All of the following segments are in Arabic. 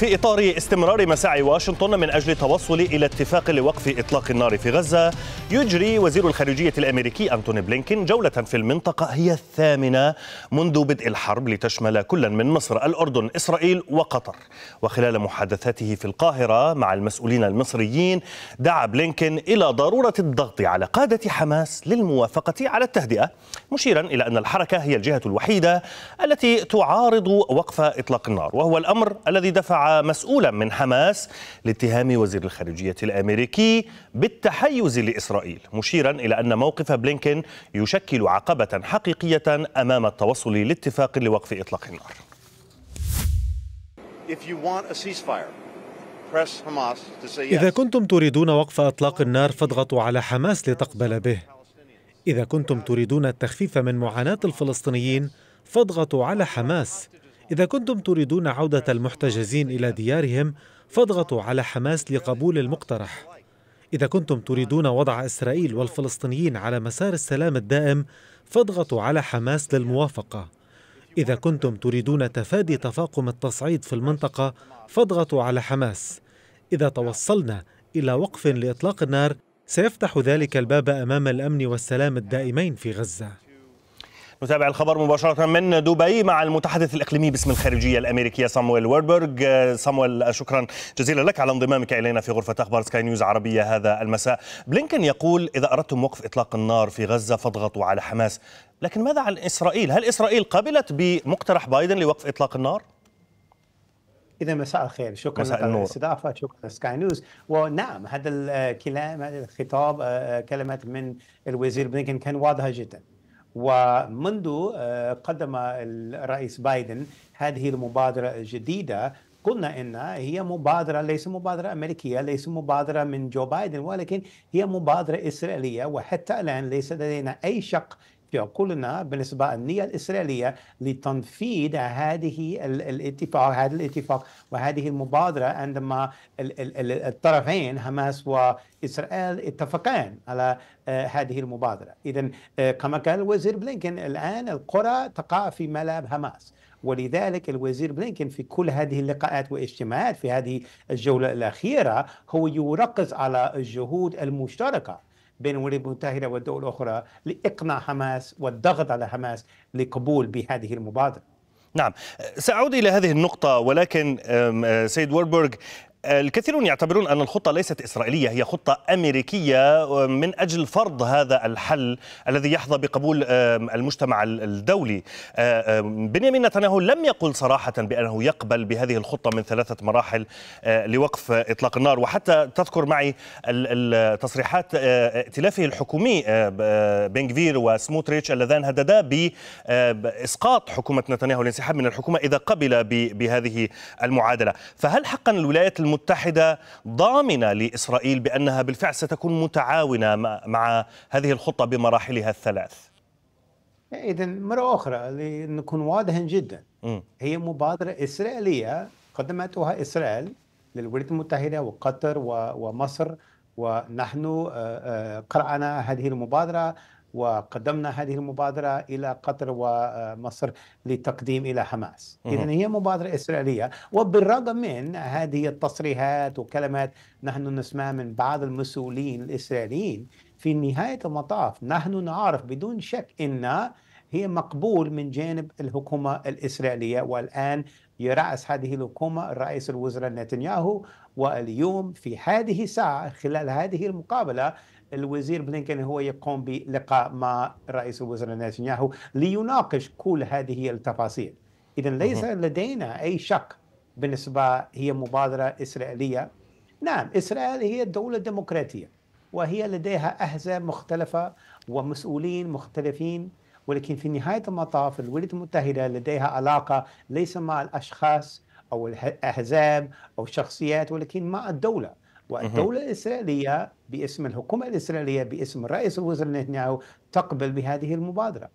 في إطار استمرار مساعي واشنطن من أجل التوصل إلى اتفاق لوقف إطلاق النار في غزة يجري وزير الخارجية الأمريكي أنتوني بلينكين جولة في المنطقة هي الثامنة منذ بدء الحرب لتشمل كلا من مصر الأردن إسرائيل وقطر وخلال محادثاته في القاهرة مع المسؤولين المصريين دعا بلينكين إلى ضرورة الضغط على قادة حماس للموافقة على التهدئة مشيرا إلى أن الحركة هي الجهة الوحيدة التي تعارض وقف إطلاق النار وهو الأمر الذي دفع مسؤولا من حماس لاتهام وزير الخارجية الأمريكي بالتحيز لإسرائيل مشيرا إلى أن موقف بلينكين يشكل عقبة حقيقية أمام التوصل لاتفاق لوقف إطلاق النار إذا كنتم تريدون وقف إطلاق النار فاضغطوا على حماس لتقبل به إذا كنتم تريدون التخفيف من معاناة الفلسطينيين فاضغطوا على حماس إذا كنتم تريدون عودة المحتجزين إلى ديارهم فاضغطوا على حماس لقبول المقترح إذا كنتم تريدون وضع إسرائيل والفلسطينيين على مسار السلام الدائم فاضغطوا على حماس للموافقة إذا كنتم تريدون تفادي تفاقم التصعيد في المنطقة فاضغطوا على حماس إذا توصلنا إلى وقف لإطلاق النار سيفتح ذلك الباب أمام الأمن والسلام الدائمين في غزة نتابع الخبر مباشرة من دبي مع المتحدث الإقليمي باسم الخارجية الأمريكية صامويل ويربرغ صامويل شكرا جزيلا لك على انضمامك إلينا في غرفة أخبار سكاي نيوز عربية هذا المساء بلينكن يقول إذا أردتم وقف إطلاق النار في غزة فاضغطوا على حماس لكن ماذا عن إسرائيل؟ هل إسرائيل قبلت بمقترح بايدن لوقف إطلاق النار؟ اذا مساء الخير شكرا مساء لك على الاستضافه شكرا سكاي نيوز ونعم هذا الكلام هذا الخطاب آه، كلمات من الوزير بلينكن كان واضحه جدا ومنذ آه، قدم الرئيس بايدن هذه المبادرة الجديدة قلنا ان هي مبادره ليس مبادره امريكيه ليس مبادره من جو بايدن ولكن هي مبادره اسرائيليه وحتى الان ليس لدينا اي شق في عقولنا بالنسبة النية الإسرائيلية لتنفيذ هذه الاتفاق هذا الاتفاق وهذه المبادرة عندما الطرفين حماس وإسرائيل اتفقان على آه، هذه المبادرة إذا آه، كما قال الوزير بلينكن الآن القرى تقع في ملعب حماس ولذلك الوزير بلينكن في كل هذه اللقاءات والاجتماعات في هذه الجولة الأخيرة هو يركز على الجهود المشتركة بين الولايات المتحده والدول الاخرى لاقناع حماس والضغط على حماس لقبول بهذه المبادره. نعم سأعود إلى هذه النقطة ولكن سيد وربرغ الكثيرون يعتبرون أن الخطة ليست إسرائيلية هي خطة أمريكية من أجل فرض هذا الحل الذي يحظى بقبول المجتمع الدولي بنيامين نتنياهو لم يقل صراحة بأنه يقبل بهذه الخطة من ثلاثة مراحل آه، لوقف إطلاق النار وحتى تذكر معي التصريحات آه، ائتلافه الحكومي آه، بنغفير وسموتريتش اللذان هددا بإسقاط حكومة نتنياهو الانسحاب من الحكومة إذا قبل بهذه المعادلة فهل حقا الولايات المتحدة ضامنة لإسرائيل بأنها بالفعل ستكون متعاونة مع هذه الخطة بمراحلها الثلاث إذا مرة أخرى لنكون واضحين جدا هي مبادرة إسرائيلية قدمتها إسرائيل للولايات المتحدة وقطر ومصر ونحن آه، آه، قرأنا هذه المبادرة وقدمنا هذه المبادرة إلى قطر ومصر لتقديم إلى حماس إذا هي مبادرة إسرائيلية وبالرغم من هذه التصريحات وكلمات نحن نسمعها من بعض المسؤولين الإسرائيليين في نهاية المطاف نحن نعرف بدون شك أن هي مقبول من جانب الحكومة الإسرائيلية والآن يرأس هذه الحكومة رئيس الوزراء نتنياهو واليوم في هذه الساعة خلال هذه المقابلة الوزير بلينكن هو يقوم بلقاء مع رئيس الوزراء نتنياهو ليناقش كل هذه التفاصيل إذا ليس لدينا أي شك بالنسبة هي مبادرة إسرائيلية نعم إسرائيل هي دولة ديمقراطية وهي لديها أحزاب مختلفة ومسؤولين مختلفين ولكن في نهاية المطاف الولايات المتحدة لديها علاقة ليس مع الأشخاص أو الأحزاب أو الشخصيات ولكن مع الدولة والدولة الإسرائيلية باسم الحكومة الإسرائيلية باسم رئيس الوزراء نتنياهو تقبل بهذه المبادرة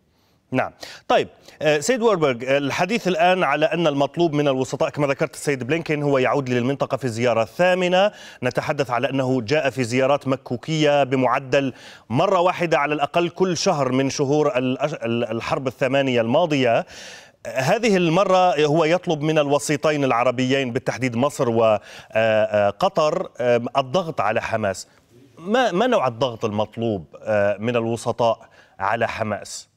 نعم طيب آه، سيد وربرغ آه، الحديث الآن على أن المطلوب من الوسطاء كما ذكرت السيد بلينكين هو يعود للمنطقة في الزيارة الثامنة نتحدث على أنه جاء في زيارات مكوكية بمعدل مرة واحدة على الأقل كل شهر من شهور الحرب الثمانية الماضية هذه المرة هو يطلب من الوسيطين العربيين بالتحديد مصر وقطر آه، آه، آه، الضغط على حماس ما, ما نوع الضغط المطلوب من الوسطاء على حماس؟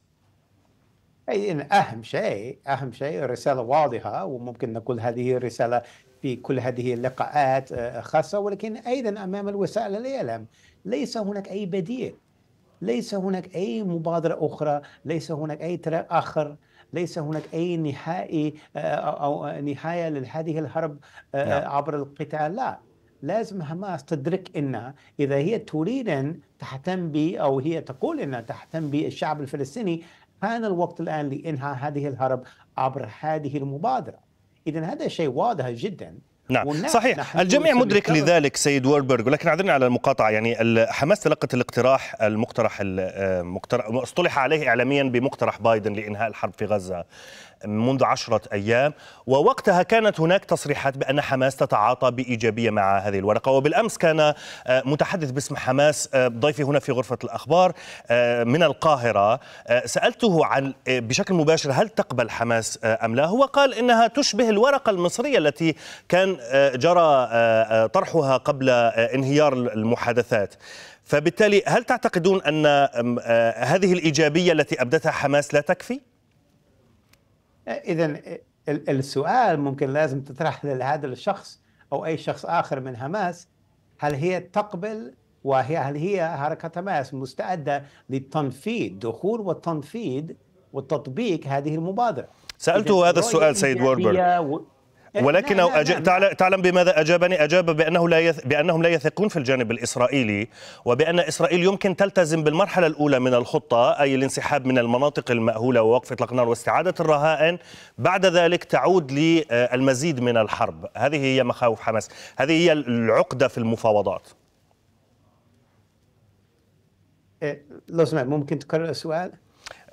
أي إن أهم شيء أهم شيء رسالة واضحة وممكن نقول هذه الرساله في كل هذه اللقاءات خاصة ولكن أيضا أمام وسائل الإعلام ليس هناك أي بديل ليس هناك أي مبادرة أخرى ليس هناك أي طريق آخر ليس هناك أي نهائي آه، أو نهاية لهذه الحرب آه، نعم. عبر القتال لا لازم حماس تدرك ان اذا هي تريد ان تهتم ب او هي تقول انها تهتم بالشعب الفلسطيني كان الوقت الان لانهاء هذه الحرب عبر هذه المبادره. اذا هذا شيء واضح جدا نعم صحيح الجميع مدرك لذلك سيد وولبرغ ولكن عذرني على المقاطعه يعني حماس تلقت الاقتراح المقترح آه، اصطلح عليه اعلاميا بمقترح بايدن لانهاء الحرب في غزه منذ عشرة أيام ووقتها كانت هناك تصريحات بأن حماس تتعاطى بإيجابية مع هذه الورقة وبالأمس كان آه، متحدث باسم حماس آه، ضيفي هنا في غرفة الأخبار من القاهرة سألته عن بشكل مباشر هل تقبل حماس أم لا هو قال إنها تشبه الورقة المصرية التي كان آه، جرى آه، آه، طرحها قبل انهيار المحادثات فبالتالي هل تعتقدون أن هذه الإيجابية التي أبدتها حماس لا تكفي؟ إذا السؤال ممكن لازم تطرح لهذا الشخص أو أي شخص آخر من حماس هل هي تقبل وهي هل هي حركة حماس مستعدة للتنفيذ دخول والتنفيذ وتطبيق هذه المبادرة سألته هذا السؤال سيد وربر و... إيه، ولكن لا لا لا تعلم بماذا اجابني؟ اجاب بانه لا يث... بانهم لا يثقون في الجانب الاسرائيلي وبان اسرائيل يمكن تلتزم بالمرحله الاولى من الخطه اي الانسحاب من المناطق المأهوله ووقف اطلاق النار واستعاده الرهائن، بعد ذلك تعود للمزيد من الحرب، هذه هي مخاوف حماس، هذه هي العقده في المفاوضات. إيه لو سمحت ممكن تكرر السؤال؟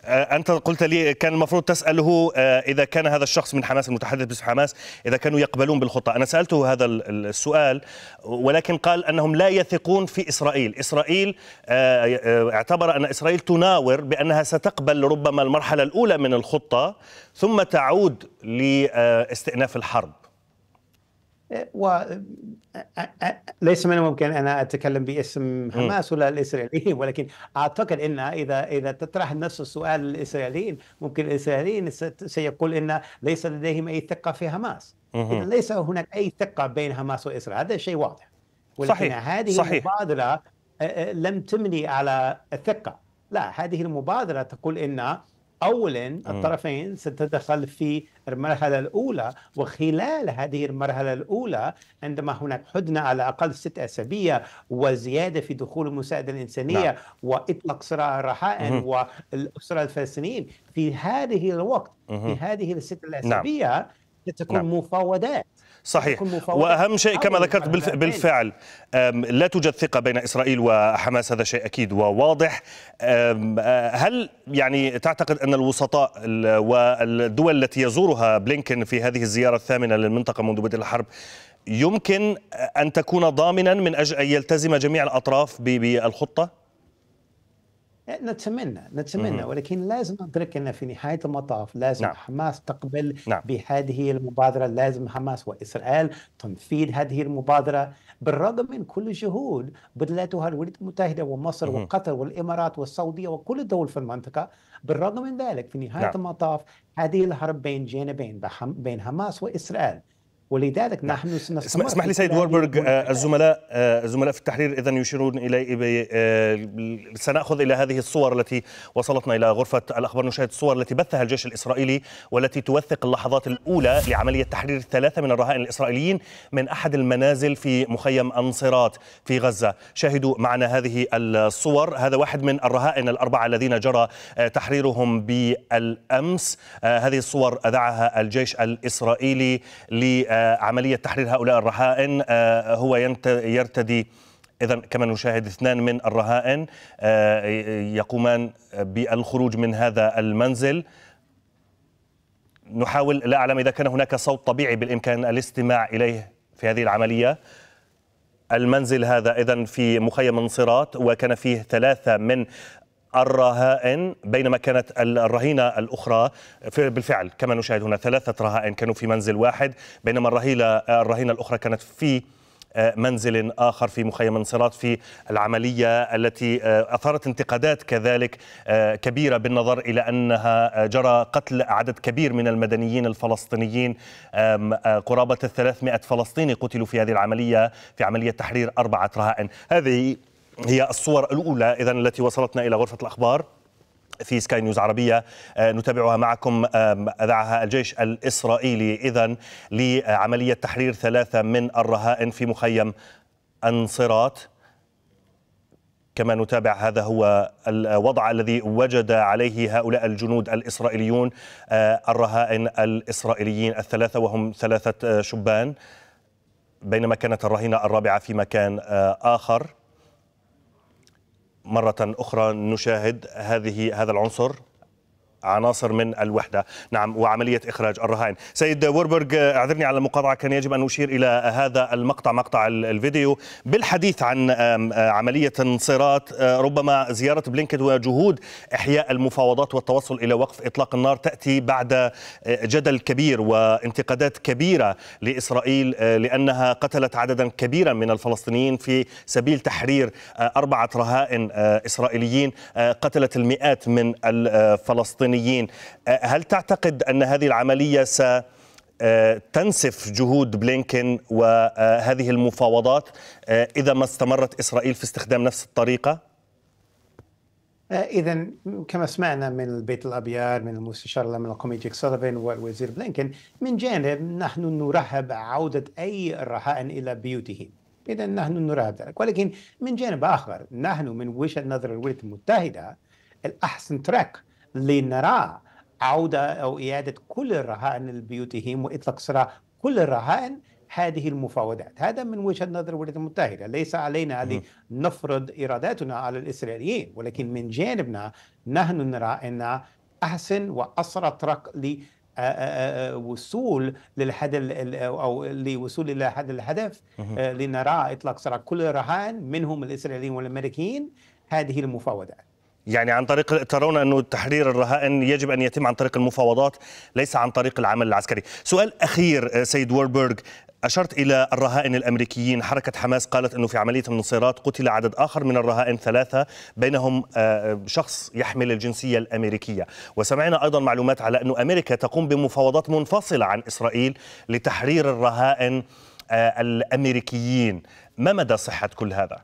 آه، انت قلت لي كان المفروض تساله آه، اذا كان هذا الشخص من حماس المتحدث باسم حماس اذا كانوا يقبلون بالخطه انا سالته هذا السؤال ولكن قال انهم لا يثقون في اسرائيل اسرائيل آه، اعتبر ان اسرائيل تناور بانها ستقبل ربما المرحله الاولى من الخطه ثم تعود لاستئناف الحرب وليس من الممكن ان اتكلم باسم حماس ولا الاسرائيليين ولكن اعتقد ان اذا اذا تطرح نفس السؤال للاسرائيليين ممكن الاسرائيليين سيقول ان ليس لديهم اي ثقه في حماس اذا ليس هناك اي ثقه بين حماس واسرائيل هذا شيء واضح ولكن صحيح. هذه صحيح. المبادره لم تمني على الثقه لا هذه المبادره تقول ان اولا الطرفين ستتدخل في المرحله الاولى وخلال هذه المرحله الاولى عندما هناك حدنا على اقل ست اسابيع وزياده في دخول المساعده الانسانيه نعم. واطلاق سراح الرحائل والاسرى الفلسطينيين في هذه الوقت في هذه الست نعم. الاسابيع نعم. ستكون نعم. مفاوضات صحيح واهم شيء كما يعني ذكرت بالفعل لا توجد ثقه بين اسرائيل وحماس هذا شيء اكيد وواضح هل يعني تعتقد ان الوسطاء والدول التي يزورها بلينكن في هذه الزياره الثامنه للمنطقه منذ بدء الحرب يمكن ان تكون ضامنا من اجل ان يلتزم جميع الاطراف بالخطه؟ نتمنى نتمنى مم. ولكن لازم ندرك ان في نهايه المطاف لازم نعم. حماس تقبل نعم. بهذه المبادره لازم حماس واسرائيل تنفيذ هذه المبادره بالرغم من كل الجهود بذلتها الولايات المتحده ومصر مم. وقطر والامارات والسعوديه وكل الدول في المنطقه بالرغم من ذلك في نهايه نعم. المطاف هذه الحرب بين جانبين بين حماس واسرائيل ولذلك نعم. نحن نستمر اسمح لي سيد واربرج آه، الزملاء آه، الزملاء في التحرير اذا يشيرون الي آه، سناخذ الى هذه الصور التي وصلتنا الى غرفه الاخبار نشاهد الصور التي بثها الجيش الاسرائيلي والتي توثق اللحظات الاولى لعمليه تحرير ثلاثه من الرهائن الاسرائيليين من احد المنازل في مخيم انصرات في غزه شاهدوا معنا هذه الصور هذا واحد من الرهائن الاربعه الذين جرى تحريرهم بالامس هذه الصور اذاعها الجيش الاسرائيلي ل آه، عملية تحرير هؤلاء الرهائن آه، هو يرتدي إذا كما نشاهد اثنان من الرهائن آه، يقومان بالخروج من هذا المنزل نحاول لا أعلم إذا كان هناك صوت طبيعي بالإمكان الاستماع إليه في هذه العملية المنزل هذا إذا في مخيم انصرات وكان فيه ثلاثة من الرهائن بينما كانت الرهينة الأخرى بالفعل كما نشاهد هنا ثلاثة رهائن كانوا في منزل واحد بينما الرهيلة الرهينة الأخرى كانت في آه، منزل آخر في مخيم انصراط في العملية التي آه، أثارت انتقادات كذلك آه، كبيرة بالنظر إلى أنها جرى قتل عدد كبير من المدنيين الفلسطينيين قرابة 300 فلسطيني قتلوا في هذه العملية في عملية تحرير أربعة رهائن هذه هي الصور الأولى إذا التي وصلتنا إلى غرفة الأخبار في سكاي نيوز عربية آه، نتابعها معكم أذاعها الجيش الإسرائيلي إذا لعملية تحرير ثلاثة من الرهائن في مخيم أنصرات كما نتابع هذا هو الوضع الذي وجد عليه هؤلاء الجنود الإسرائيليون آه، الرهائن الإسرائيليين الثلاثة وهم ثلاثة آه، شبان بينما كانت الرهينة الرابعة في مكان آخر مرة أخرى نشاهد هذه هذا العنصر عناصر من الوحدة نعم وعملية إخراج الرهائن سيد وربرغ اعذرني على المقاطعة كان يجب أن أشير إلى هذا المقطع مقطع الفيديو بالحديث عن عملية انصرات آه، ربما زيارة بلينكد وجهود إحياء المفاوضات والتوصل إلى وقف إطلاق النار تأتي بعد آه، جدل كبير وانتقادات كبيرة لإسرائيل آه، لأنها قتلت عددا كبيرا من الفلسطينيين في سبيل تحرير أربعة رهائن إسرائيليين قتلت المئات من الفلسطينيين الإيرانيين أه، هل تعتقد أن هذه العملية ستنسف أه، جهود بلينكن وهذه أه، المفاوضات إذا ما استمرت إسرائيل في استخدام نفس الطريقة؟ اذا كما سمعنا من البيت الابيض من المستشار الامن القومي جيك سوليفان والوزير بلينكن من جانب نحن نرحب عوده اي رهائن الى بيوتهم اذا نحن نرحب ذلك ولكن من جانب اخر نحن من وجهه نظر الولايات المتحده الاحسن تراك لنرى عودة أو إعادة كل الرهائن لبيوتهم وإطلاق سراح كل الرهائن هذه المفاوضات هذا من وجهة نظر الولايات المتحدة ليس علينا أن نفرض إراداتنا على الإسرائيليين ولكن من جانبنا نحن نرى أن أحسن وأسرع طرق وصول للحد او لوصول الى هذا الهدف لنرى اطلاق سراح كل الرهائن منهم الاسرائيليين والامريكيين هذه المفاوضات يعني عن طريق ترون أنه تحرير الرهائن يجب أن يتم عن طريق المفاوضات ليس عن طريق العمل العسكري سؤال أخير آه، سيد وربرغ أشرت إلى الرهائن الأمريكيين حركة حماس قالت أنه في عملية النصيرات قتل عدد آخر من الرهائن ثلاثة بينهم آه، شخص يحمل الجنسية الأمريكية وسمعنا أيضا معلومات على انه أمريكا تقوم بمفاوضات منفصلة عن إسرائيل لتحرير الرهائن آه، الأمريكيين ما مدى صحة كل هذا؟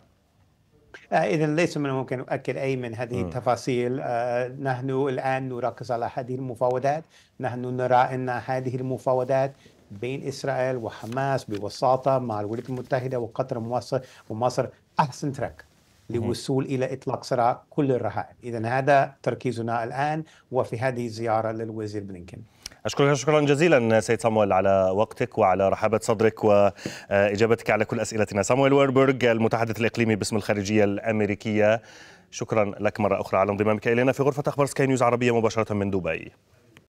آه، إذا ليس من الممكن أن أؤكد أي من هذه م. التفاصيل آه، نحن الآن نركز على هذه المفاوضات نحن نرى أن هذه المفاوضات بين إسرائيل وحماس بوساطة مع الولايات المتحدة وقطر ومصر, ومصر أحسن ترك للوصول الى اطلاق سراء كل الرهائن، اذا هذا تركيزنا الان وفي هذه الزياره للوزير بلينكن. أشكرك شكرا جزيلا سيد صامويل على وقتك وعلى رحابة صدرك وإجابتك على كل أسئلتنا صامويل ويربرغ المتحدث الإقليمي باسم الخارجية الأمريكية شكرا لك مرة أخرى على انضمامك إلينا في غرفة أخبار سكاي نيوز عربية مباشرة من دبي